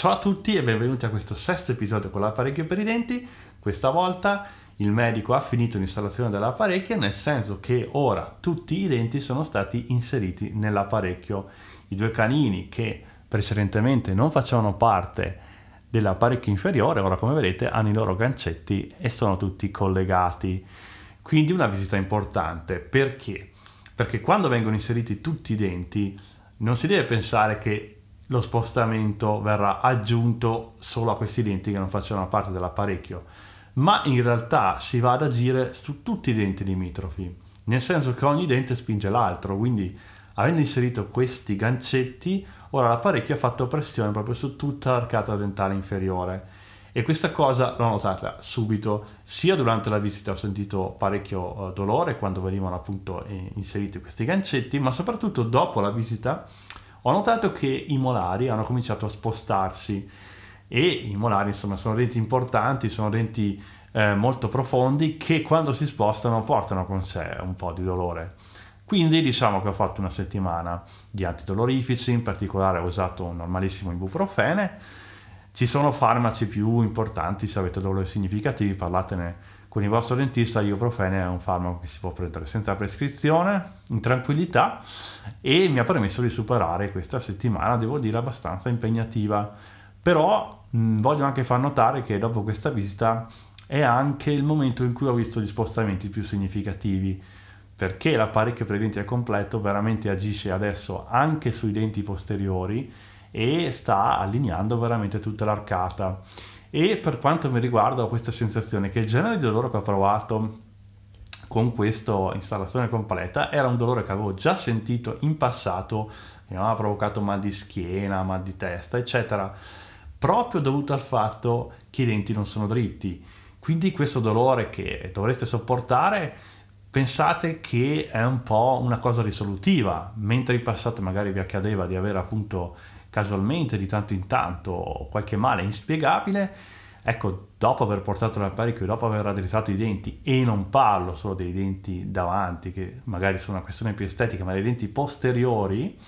Ciao a tutti e benvenuti a questo sesto episodio con l'apparecchio per i denti. Questa volta il medico ha finito l'installazione dell'apparecchio, nel senso che ora tutti i denti sono stati inseriti nell'apparecchio. I due canini che precedentemente non facevano parte dell'apparecchio inferiore, ora come vedete hanno i loro gancetti e sono tutti collegati. Quindi una visita importante perché? Perché quando vengono inseriti tutti i denti non si deve pensare che lo spostamento verrà aggiunto solo a questi denti che non facevano parte dell'apparecchio, ma in realtà si va ad agire su tutti i denti limitrofi, nel senso che ogni dente spinge l'altro, quindi avendo inserito questi gancetti, ora l'apparecchio ha fatto pressione proprio su tutta l'arcata dentale inferiore. E questa cosa l'ho notata subito, sia durante la visita ho sentito parecchio eh, dolore quando venivano appunto eh, inseriti questi gancetti, ma soprattutto dopo la visita ho notato che i molari hanno cominciato a spostarsi e i molari insomma sono denti importanti, sono denti eh, molto profondi che quando si spostano portano con sé un po' di dolore. Quindi diciamo che ho fatto una settimana di antidolorifici, in particolare ho usato un normalissimo ibuprofene. Ci sono farmaci più importanti, se avete dolori significativi parlatene con il vostro dentista l'ibuprofene è un farmaco che si può prendere senza prescrizione, in tranquillità e mi ha permesso di superare questa settimana, devo dire, abbastanza impegnativa. Però mh, mm, voglio anche far notare che dopo questa visita è anche il momento in cui ho visto gli spostamenti più significativi perché l'apparecchio pregdentile completo veramente agisce adesso anche sui denti posteriori e sta allineando veramente tutta l'arcata. E per quanto mi riguarda ho questa sensazione che il genere di dolore che ho provato con questa installazione completa era un dolore che avevo già sentito in passato, mi aveva provocato mal di schiena, mal di testa, eccetera, proprio dovuto al fatto che i denti non sono dritti. Quindi questo dolore che dovreste sopportare pensate che è un po' una cosa risolutiva, mentre in passato magari vi accadeva di avere appunto casualmente di tanto in tanto qualche male inspiegabile, ecco, dopo aver portato l'apparecchio, dopo aver raddrizzato i denti, e non parlo solo dei denti davanti, che magari sono una questione più estetica, ma dei denti posteriori,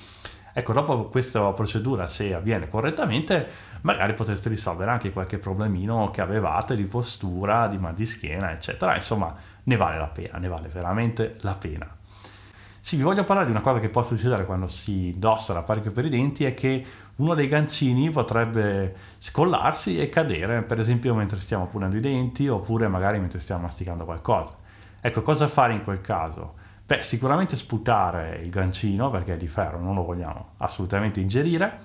ecco, dopo questa procedura, se avviene correttamente, magari potreste risolvere anche qualche problemino che avevate di postura, di mal di schiena, eccetera. Insomma, ne vale la pena, ne vale veramente la pena. Sì, vi voglio parlare di una cosa che può succedere quando si indossa l'apparecchio per i denti, è che uno dei gancini potrebbe scollarsi e cadere, per esempio mentre stiamo pulendo i denti oppure magari mentre stiamo masticando qualcosa. Ecco, cosa fare in quel caso? Beh, sicuramente sputare il gancino perché è di ferro, non lo vogliamo assolutamente ingerire.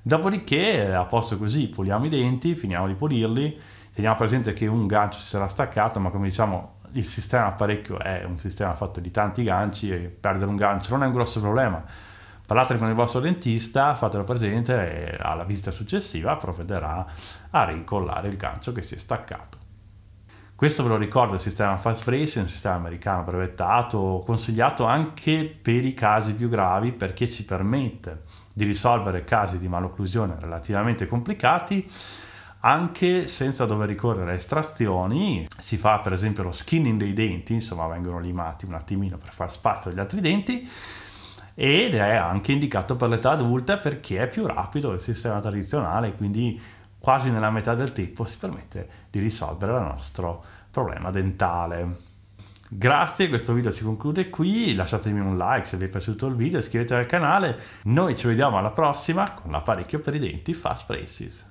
Dopodiché, a posto così, puliamo i denti, finiamo di pulirli. Teniamo presente che un gancio si sarà staccato, ma come diciamo il sistema apparecchio è un sistema fatto di tanti ganci e perdere un gancio non è un grosso problema. Parlate con il vostro dentista, fatelo presente e alla visita successiva provvederà a rincollare il gancio che si è staccato. Questo ve lo ricordo, il sistema Fast Brace è un sistema americano brevettato, consigliato anche per i casi più gravi perché ci permette di risolvere casi di malocclusione relativamente complicati anche senza dover ricorrere a estrazioni, si fa per esempio lo skinning dei denti, insomma vengono limati un attimino per far spazio agli altri denti ed è anche indicato per l'età adulta perché è più rapido del sistema tradizionale, quindi quasi nella metà del tempo si permette di risolvere il nostro problema dentale. Grazie, questo video si conclude qui, lasciatemi un like se vi è piaciuto il video, iscrivetevi al canale, noi ci vediamo alla prossima con l'apparecchio per i denti Fast Braces.